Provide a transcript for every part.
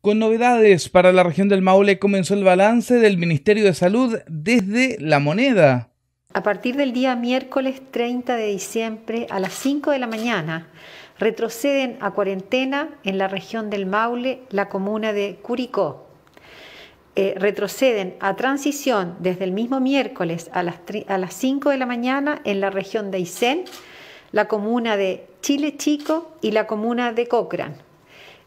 Con novedades para la región del Maule comenzó el balance del Ministerio de Salud desde La Moneda. A partir del día miércoles 30 de diciembre a las 5 de la mañana retroceden a cuarentena en la región del Maule la comuna de Curicó. Eh, retroceden a transición desde el mismo miércoles a las, a las 5 de la mañana en la región de Aysén, la comuna de Chile Chico y la comuna de Cochrane.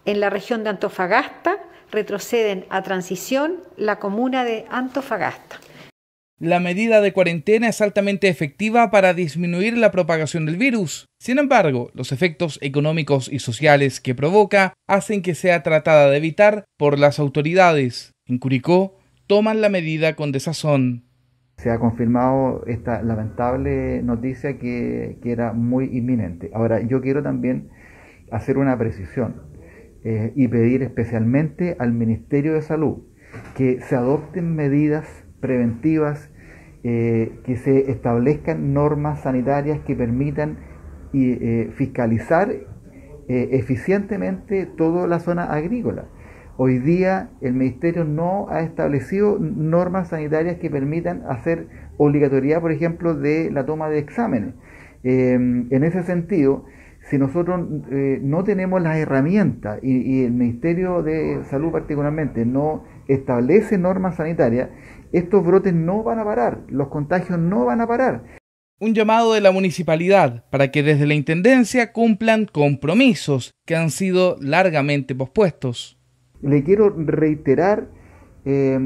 En la región de Antofagasta retroceden a transición la comuna de Antofagasta. La medida de cuarentena es altamente efectiva para disminuir la propagación del virus. Sin embargo, los efectos económicos y sociales que provoca hacen que sea tratada de evitar por las autoridades. En Curicó, toman la medida con desazón. Se ha confirmado esta lamentable noticia que, era muy inminente. Ahora, yo quiero también hacer una precisión. Eh, y pedir especialmente al Ministerio de Salud que se adopten medidas preventivas, eh, que se establezcan normas sanitarias que permitan eh, fiscalizar eh, eficientemente toda la zona agrícola. Hoy día el Ministerio no ha establecido normas sanitarias que permitan hacer obligatoriedad, por ejemplo, de la toma de exámenes. en ese sentido, si nosotros eh, no tenemos las herramientas y, el Ministerio de Salud particularmente no establece normas sanitarias, estos brotes no van a parar, los contagios no van a parar. Un llamado de la municipalidad para que desde la Intendencia cumplan compromisos que han sido largamente pospuestos. Le quiero reiterar eh,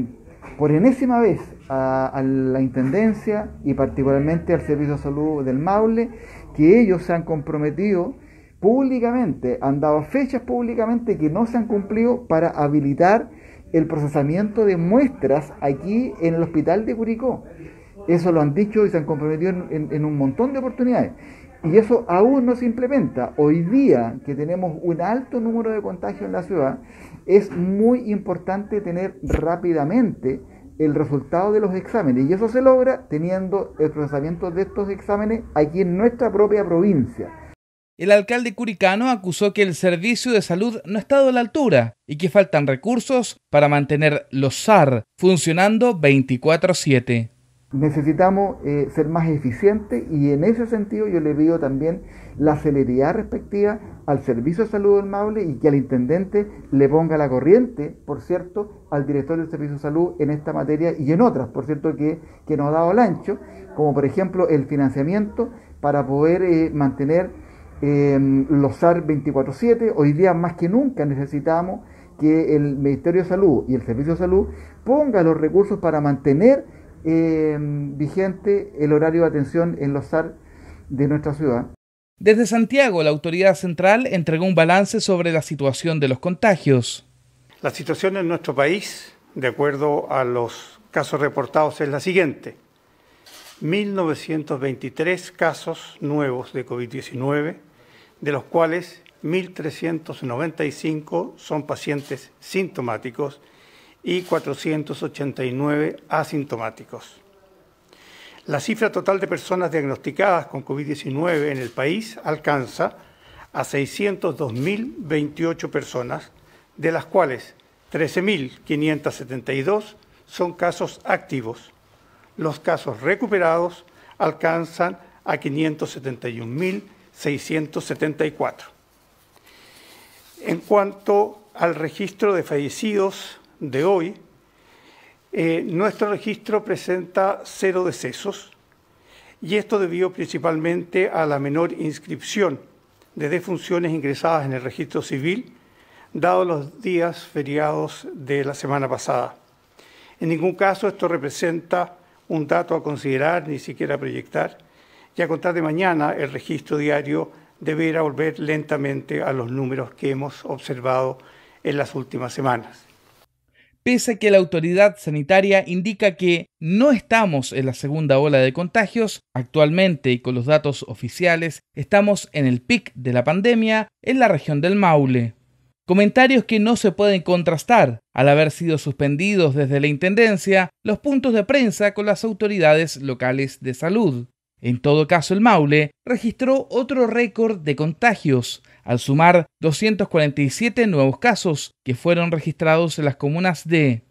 por enésima vez a, la Intendencia y particularmente al Servicio de Salud del Maule, que ellos se han comprometido públicamente, han dado fechas públicamente que no se han cumplido para habilitar el procesamiento de muestras aquí en el hospital de Curicó. Eso lo han dicho y se han comprometido en un montón de oportunidades. Y eso aún no se implementa. Hoy día que tenemos un alto número de contagios en la ciudad, es muy importante tener rápidamente el resultado de los exámenes. Y eso se logra teniendo el procesamiento de estos exámenes aquí en nuestra propia provincia. El alcalde curicano acusó que el servicio de salud no ha estado a la altura y que faltan recursos para mantener los SAR funcionando 24/7 necesitamos eh, ser más eficientes y en ese sentido yo le pido también la celeridad respectiva al Servicio de Salud del Mable y que al Intendente le ponga la corriente, por cierto, al director del Servicio de Salud en esta materia y en otras, por cierto, que, nos ha dado el ancho, como por ejemplo el financiamiento para poder eh, mantener em, los SAR 24-7. Hoy día más que nunca necesitamos que el Ministerio de Salud y el Servicio de Salud ponga los recursos para mantener eh, vigente el horario de atención en los SAR de nuestra ciudad. Desde Santiago, la autoridad central entregó un balance sobre la situación de los contagios. La situación en nuestro país, de acuerdo a los casos reportados, es la siguiente. 1.923 casos nuevos de COVID-19, de los cuales 1.395 son pacientes sintomáticos y 489 asintomáticos. La cifra total de personas diagnosticadas con COVID-19 en el país alcanza a 602.028 personas, de las cuales 13.572 son casos activos. Los casos recuperados alcanzan a 571.674. En cuanto al registro de fallecidos de hoy, eh, nuestro registro presenta cero decesos y esto debido principalmente a la menor inscripción de defunciones ingresadas en el registro civil, dado los días feriados de la semana pasada. En ningún caso esto representa un dato a considerar ni siquiera a proyectar, y a contar de mañana el registro diario deberá volver lentamente a los números que hemos observado en las últimas semanas pese a que la autoridad sanitaria indica que no estamos en la segunda ola de contagios, actualmente y con los datos oficiales estamos en el pic de la pandemia en la región del Maule. Comentarios que no se pueden contrastar, al haber sido suspendidos desde la Intendencia los puntos de prensa con las autoridades locales de salud. En todo caso, el Maule registró otro récord de contagios, al sumar 247 nuevos casos que fueron registrados en las comunas de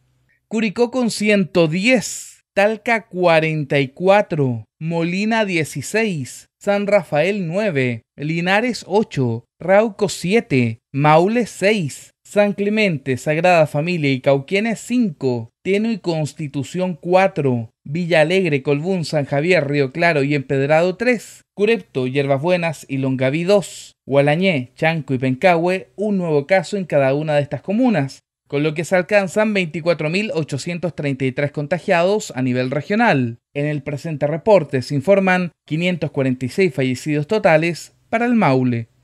Curicó con 110, Talca 44, Molina 16, San Rafael 9, Linares 8, Rauco 7, Maule 6, San Clemente, Sagrada Familia y Cauquienes 5, Teno y Constitución 4, Villa Alegre, Colbún, San Javier, Río Claro y Empedrado 3, Curepto, Hierbas Buenas y Longaví 2, Gualañé, Chanco y Pencahue, un nuevo caso en cada una de estas comunas, con lo que se alcanzan 24.833 contagiados a nivel regional. En el presente reporte se informan 546 fallecidos totales para el Maule.